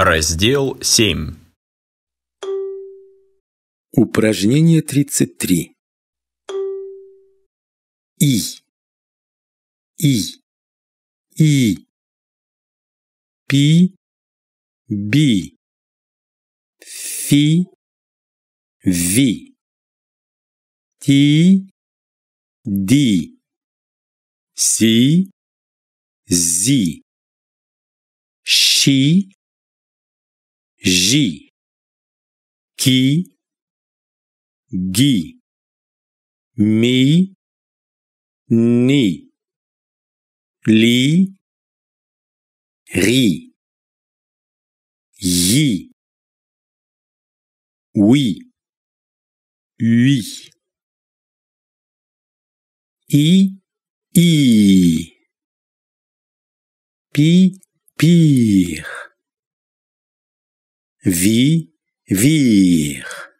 Раздел 7. Упражнение 33. И. И. И. Пи. Би. Фи. Ви. Ти. Ди. Си. Зи. Щи. J. Qui. Guy. Mi. Ni. Li. Ri. Yi. Oui. Oui. I. I. Pi. Pire vi, vire.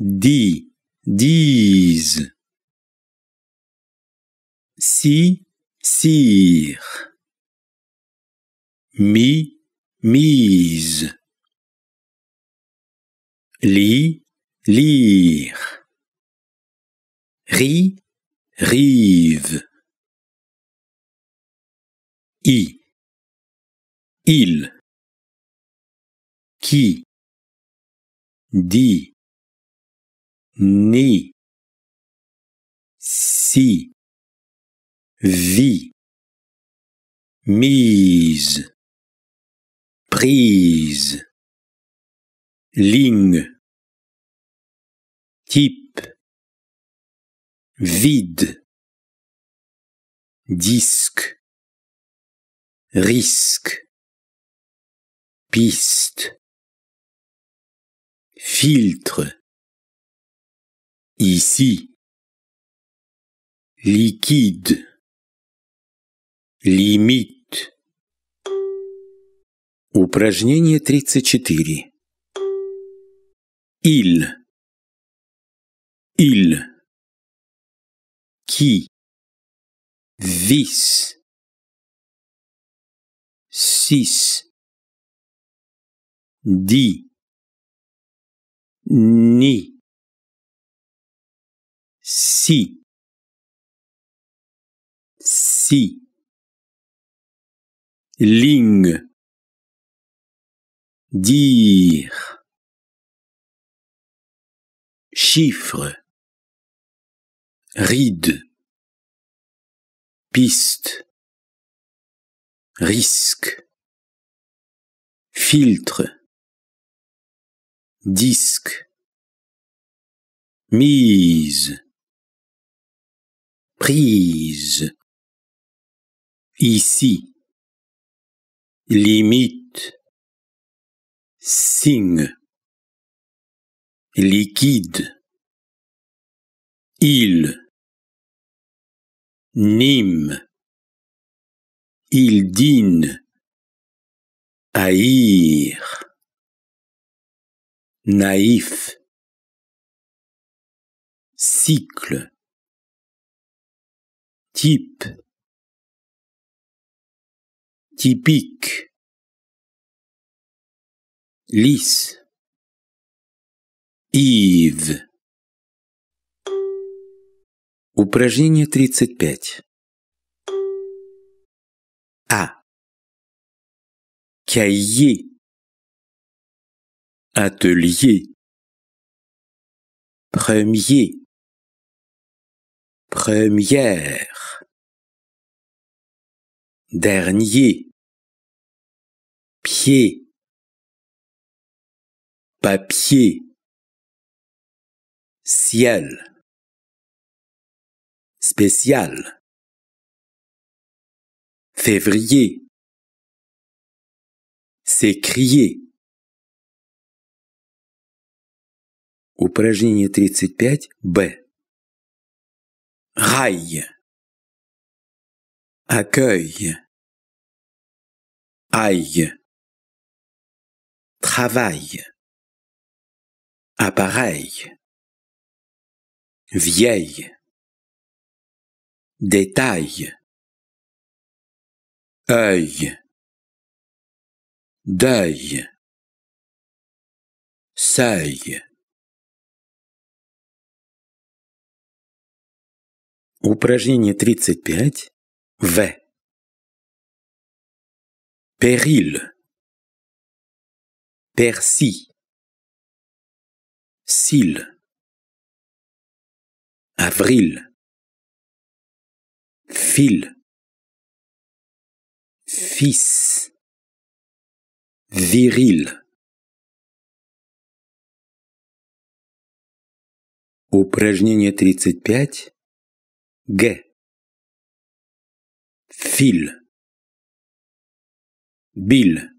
Di, dise. Si, sire Mi, mise. Li, lire. Ri, rive. I, il qui dit ni si vie mise prise ligne type vide disque risque piste Фильтр. Ici. Liquide. Лимит. Упражнение 34. Il. Il. Qui. Vis. Six. Dit. ni si si ling dire chiffre ride piste risque filtre disque, mise, prise, ici, limite, signe, liquide, il, Nîmes, il dîne, haïr. naïf, cycle, type, typique, lisse, Ив. Упражнение 35. А. Кяи. Atelier. Premier. Première. Dernier. Pied. Papier. Ciel. Spécial. Février. S'écrier. Упражнение 35Б. Гайе. Аккeuille. Aille. Travail. Appareil. Vieille. Détail. Œil. Deuil. Seuil. Упражнение 35. В. Перил, Перси. Сил, Avril. Фил, Фис, Вирил. Упражнение 35. guet, fil, bill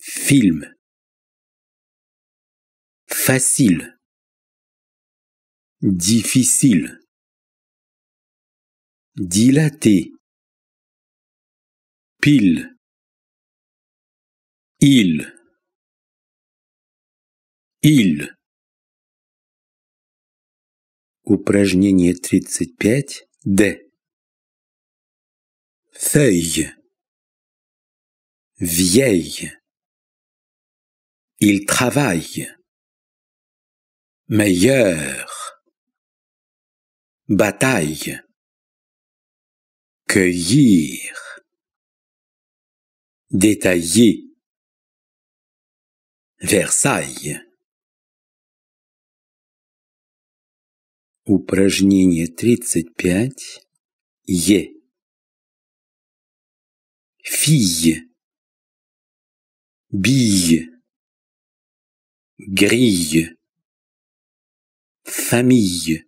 film, facile, difficile, dilaté, pile, il, il. Упражнение 35. D Feuille. Vieille. Il travaille. Meilleur. Bataille. Cueillir. Détailler. Versailles. Упражнение 35. Е. фи би гри Famille.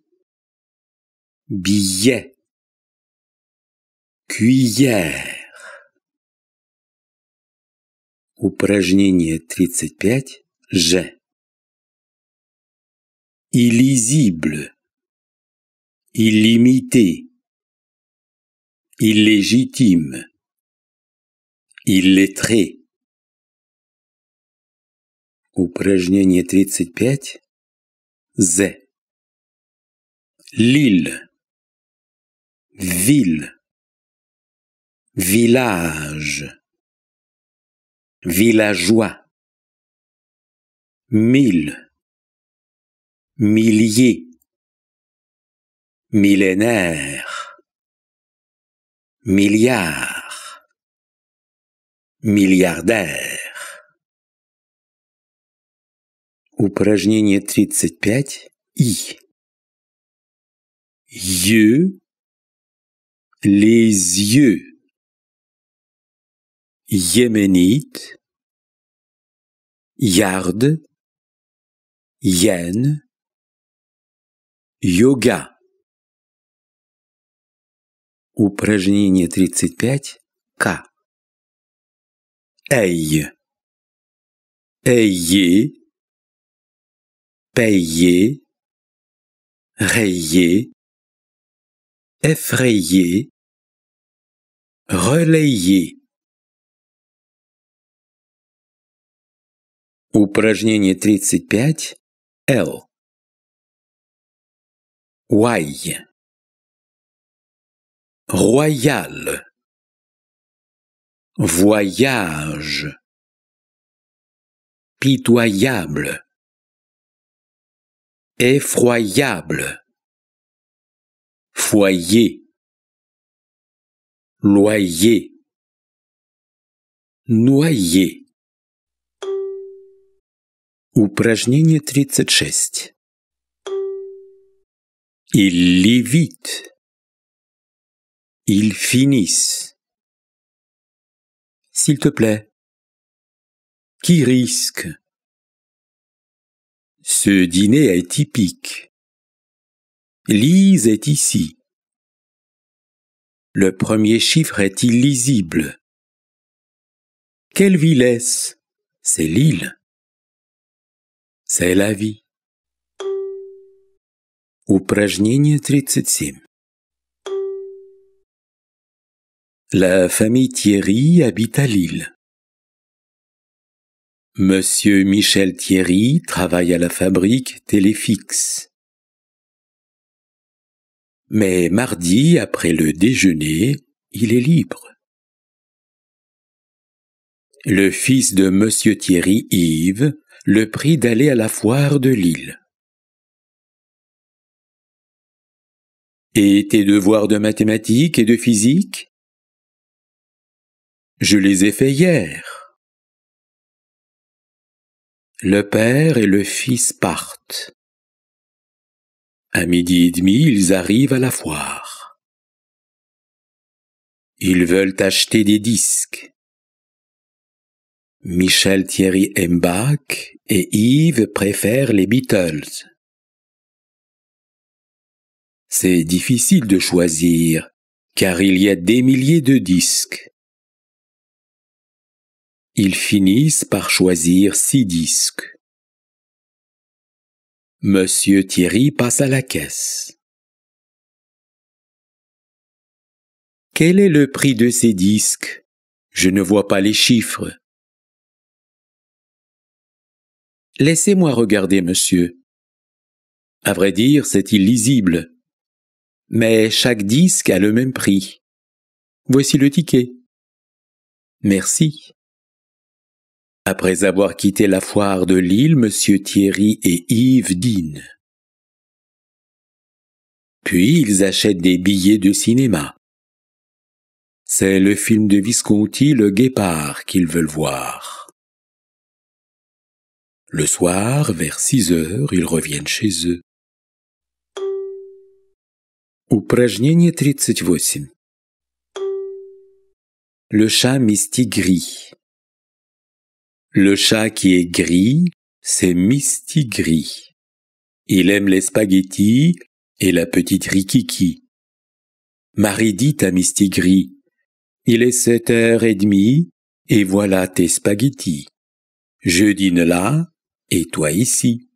Billet. Cuillère. Упражнение 35. Ж. Illisible. illimité, illégitime, illettré. cette 35. Z. L'île. Ville. Village. Villageois. Mille. Milliers millénaire, milliard, milliardaire. Упражнение 35 i Yeux, les yeux. Yéménite, yard, yen, yoga. Упражнение 35. К. Эй. Эйе. Пейе. Рейе. эфрейе Relayer. Упражнение 35. Л. уайе Royal Voyage Pitoyable Effroyable Foyer Loyer Noyer Упражнение 36 Il lit ils finissent. S'il te plaît. Qui risque Ce dîner est typique. Lise est ici. Le premier chiffre est illisible. Quelle ville C'est l'île. C'est la vie. Упражнение 37. La famille Thierry habite à Lille. Monsieur Michel Thierry travaille à la fabrique Téléfix. Mais mardi, après le déjeuner, il est libre. Le fils de Monsieur Thierry Yves le prie d'aller à la foire de Lille. Et tes devoirs de mathématiques et de physique je les ai faits hier. Le père et le fils partent. À midi et demi, ils arrivent à la foire. Ils veulent acheter des disques. Michel Thierry Mbach et Yves préfèrent les Beatles. C'est difficile de choisir, car il y a des milliers de disques ils finissent par choisir six disques. Monsieur Thierry passe à la caisse. Quel est le prix de ces disques Je ne vois pas les chiffres. Laissez-moi regarder, monsieur. À vrai dire, c'est illisible. Mais chaque disque a le même prix. Voici le ticket. Merci. Après avoir quitté la foire de Lille, M. Thierry et Yves dînent. Puis ils achètent des billets de cinéma. C'est le film de Visconti, Le Guépard, qu'ils veulent voir. Le soir, vers six heures, ils reviennent chez eux. Le chat mystique gris le chat qui est gris, c'est Misty Gris. Il aime les spaghettis et la petite Rikiki. Marie dit à Misty Gris, Il est sept heures et demie, et voilà tes spaghettis. Je dîne là, et toi ici.